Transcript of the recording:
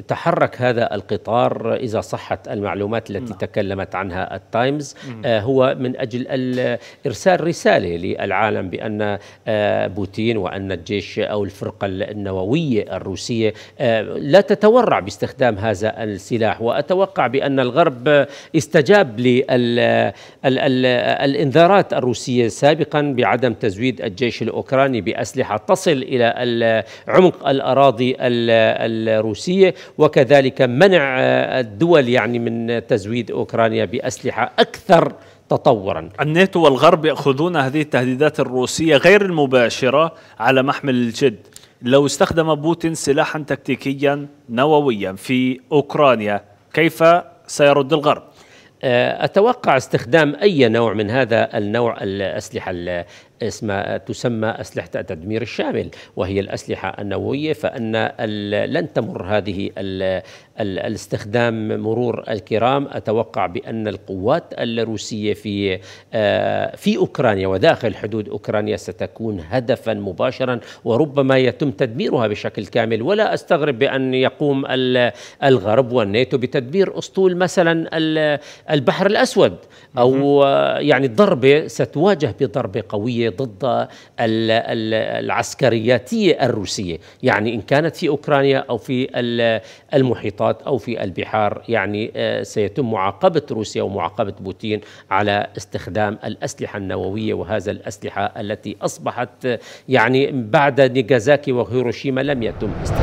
لتحرك آه، هذا القطار إذا صحت المعلومات التي نعم. تكلمت عنها التايمز آه، هو من أجل إرسال رسالة للعالم بأن آه، بوتين وأن الجيش أو الفرقة النووية الروسية لا تتورع باستخدام هذا السلاح وأتوقع بأن الغرب استجاب للإنذارات الروسية سابقا بعدم تزويد الجيش الأوكراني بأسلحة تصل إلى عمق الأراضي الروسية وكذلك منع الدول يعني من تزويد أوكرانيا بأسلحة أكثر تطورا الناتو والغرب يأخذون هذه التهديدات الروسية غير المباشرة على محمل الجد لو استخدم بوتين سلاحا تكتيكيا نوويا في أوكرانيا كيف سيرد الغرب؟ اتوقع استخدام اي نوع من هذا النوع الاسلحه اسمها تسمى أسلحة التدمير الشامل وهي الأسلحة النووية فأن لن تمر هذه الاستخدام مرور الكرام أتوقع بأن القوات الروسية في آه، في أوكرانيا وداخل حدود أوكرانيا ستكون هدفا مباشرا وربما يتم تدميرها بشكل كامل ولا أستغرب بأن يقوم الغرب والناتو بتدمير أسطول مثلا البحر الأسود أو آه، يعني ضربة ستواجه بضربة قوية ضد العسكرياتية الروسية يعني إن كانت في أوكرانيا أو في المحيطات أو في البحار يعني آه، سيتم معاقبة روسيا ومعاقبة بوتين على استخدام الأسلحة النووية وهذا الأسلحة التي أصبحت يعني بعد نيجازاكي وهيروشيما لم يتم استخدامها